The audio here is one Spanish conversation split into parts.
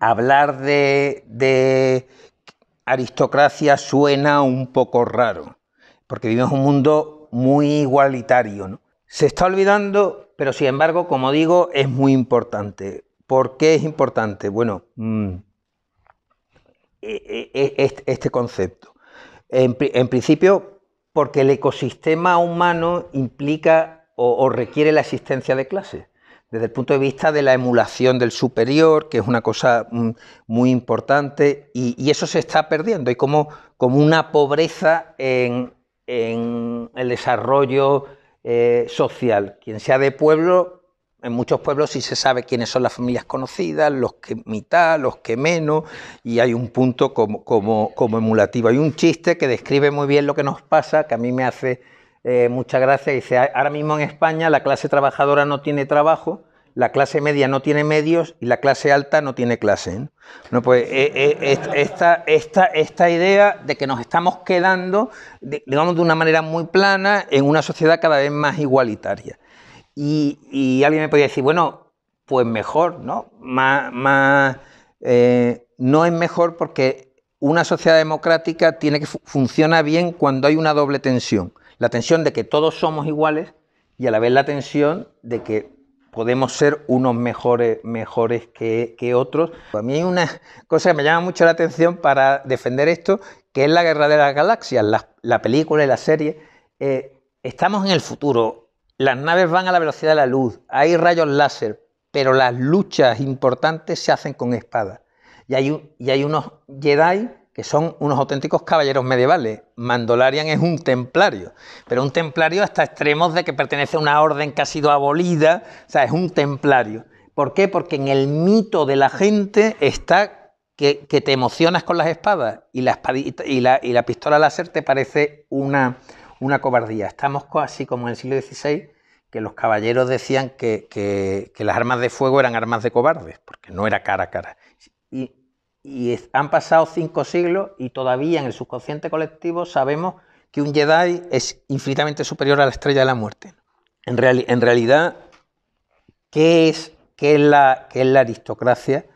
hablar de, aristocracia suena un poco raro, porque vivimos en un mundo muy igualitario. ¿no? Se está olvidando, pero sin embargo, como digo, es muy importante. ¿Por qué es importante? Bueno, mm, e, e, e, este, este concepto. En, principio, porque el ecosistema humano implica o, o requiere la existencia de clases desde el punto de vista de la emulación del superior, que es una cosa mm, muy importante, y, eso se está perdiendo. Hay como, una pobreza en, el desarrollo eh, social. Quien sea de pueblo, en muchos pueblos sí se sabe quiénes son las familias conocidas, los que mitad, los que menos, y hay un punto como, como, como emulativo. Hay un chiste que describe muy bien lo que nos pasa, que a mí me hace eh, muchas gracias, dice, ahora mismo en España la clase trabajadora no tiene trabajo, la clase media no tiene medios y la clase alta no tiene clase. ¿no? pues eh, eh, esta, idea de que nos estamos quedando, digamos, de una manera muy plana en una sociedad cada vez más igualitaria. Y, alguien me podría decir, bueno, pues mejor, ¿no? Más, no es mejor porque una sociedad democrática tiene que funciona bien cuando hay una doble tensión. La tensión de que todos somos iguales y a la vez la tensión de que podemos ser unos mejores, mejores que, otros. A mí hay una cosa que me llama mucho la atención para defender esto, que es la Guerra de las Galaxias, la, película y la serie. Eh, estamos en el futuro, las naves van a la velocidad de la luz, hay rayos láser, pero las luchas importantes se hacen con espadas. Y hay, y hay unos Jedi que son unos auténticos caballeros medievales. Mandolarian es un templario, pero un templario hasta extremos de que pertenece a una orden que ha sido abolida, o sea, es un templario. ¿Por qué? Porque en el mito de la gente está que, te emocionas con las espadas y la, y la, pistola láser te parece una, una cobardía. Estamos así como en el siglo XVI, que los caballeros decían que, las armas de fuego eran armas de cobardes, porque no era cara a cara y han pasado cinco siglos y todavía en el subconsciente colectivo sabemos que un Jedi es infinitamente superior a la estrella de la muerte. En, realidad, ¿qué es, es, la, es la, aristocracia?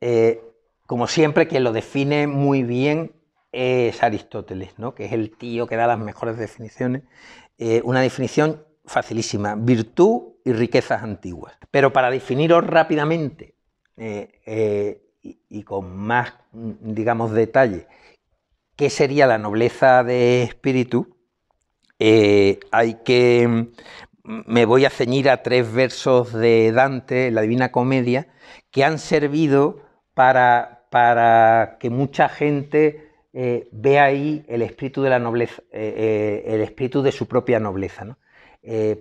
Eh, como siempre, quien lo define muy bien es Aristóteles, ¿no? que es el tío que da las mejores definiciones. Eh, una definición facilísima, virtud y riquezas antiguas. Pero para definiros rápidamente eh, y, con más, mm, digamos, detalle, qué sería la nobleza de espíritu, eh, hay que mm, me voy a ceñir a tres versos de Dante, la Divina Comedia, que han servido para, para que mucha gente eh, vea ahí el espíritu de la nobleza, eh, el espíritu de su propia nobleza.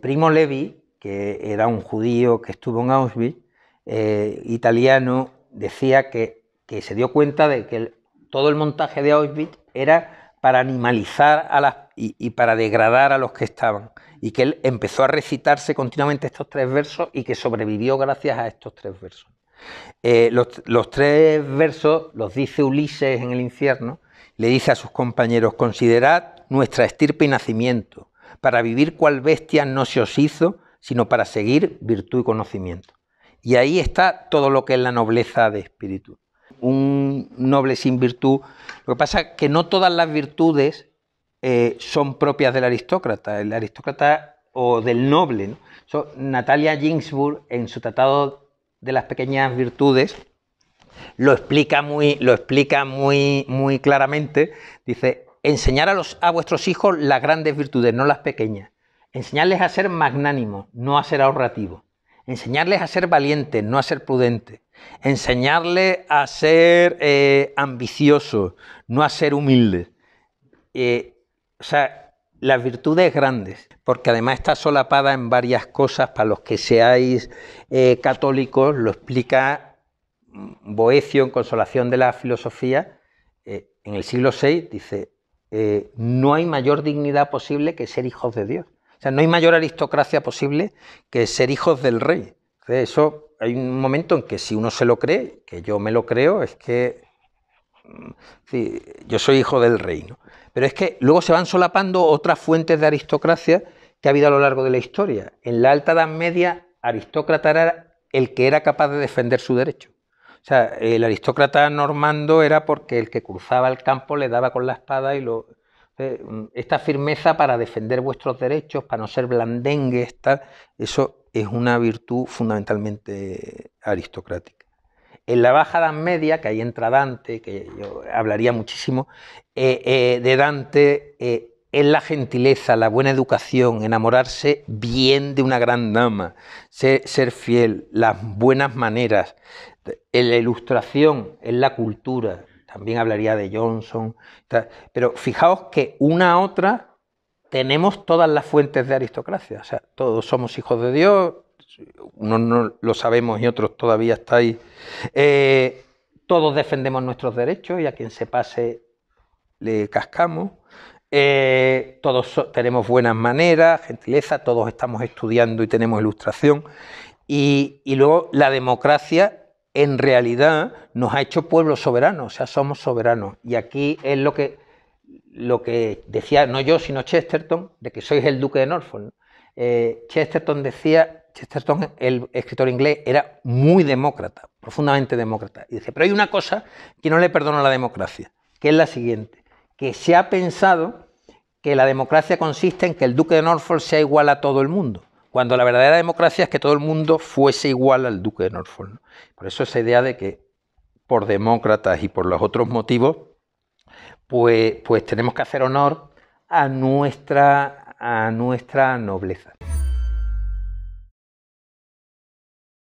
Primo Levi, que era un judío que estuvo en Auschwitz, italiano, decía que, se dio cuenta de que todo el montaje de Auschwitz era para animalizar a las, y, para degradar a los que estaban. Y que él empezó a recitarse continuamente estos tres versos y que sobrevivió gracias a estos tres versos. Eh, los, los tres versos los dice Ulises en el infierno. Le dice a sus compañeros, considerad nuestra estirpe y nacimiento. Para vivir cual bestia no se os hizo, sino para seguir virtud y conocimiento. Y ahí está todo lo que es la nobleza de espíritu. Un noble sin virtud. Lo que pasa es que no todas las virtudes eh, son propias del aristócrata, el aristócrata o del noble. Natalia Ginsburg, en su tratado de las pequeñas virtudes, lo explica muy, lo explica muy, muy claramente. Dice, enseñar a, a vuestros hijos las grandes virtudes, no las pequeñas. Enseñarles a ser magnánimos, no a ser ahorrativos enseñarles a ser valientes, no a ser prudentes, enseñarles a ser eh, ambiciosos, no a ser humildes. Eh, o sea, las virtudes grandes, porque además está solapada en varias cosas, para los que seáis eh, católicos, lo explica Boecio en Consolación de la Filosofía, en el siglo VI, dice, no hay mayor dignidad posible que ser hijos de Dios. O sea, no hay mayor aristocracia posible que ser hijos del rey. Eso hay un momento en que si uno se lo cree, que yo me lo creo, es que mm, yo soy hijo del rey. Pero es que luego se van solapando otras fuentes de aristocracia que ha habido a lo largo de la historia. En la Alta Edad Media, aristócrata era el que era capaz de defender su derecho. O sea, el aristócrata normando era porque el que cruzaba el campo le daba con la espada y lo, este, mm, esta firmeza para defender vuestros derechos, para no ser blandengues, eso es una virtud fundamentalmente aristocrática. En la Baja Edad Media, que ahí entra Dante, que yo hablaría muchísimo, eh, eh, de Dante eh, es la gentileza, la buena educación, enamorarse bien de una gran dama, ser, ser fiel, las buenas maneras, en la ilustración, en la cultura, también hablaría de Johnson, pero fijaos que una a otra tenemos todas las fuentes de aristocracia, o sea, todos somos hijos de Dios, unos no lo sabemos y otros todavía estáis, eh, todos defendemos nuestros derechos y a quien se pase le cascamos, eh, todos tenemos buenas maneras, gentileza, todos estamos estudiando y tenemos ilustración, y, y luego la democracia en realidad nos ha hecho pueblo soberano, o sea, somos soberanos. Y aquí es lo que, lo que decía, no yo, sino Chesterton, de que sois el duque de Norfolk. Eh, Chesterton decía, Chesterton, el escritor inglés, era muy demócrata, profundamente demócrata. Y dice, pero hay una cosa que no le perdono a la democracia, que es la siguiente, que se ha pensado que la democracia consiste en que el duque de Norfolk sea igual a todo el mundo cuando la verdadera democracia es que todo el mundo fuese igual al duque de Norfolk. Por eso esa idea de que por demócratas y por los otros motivos, pues, pues tenemos que hacer honor a a nuestra nobleza.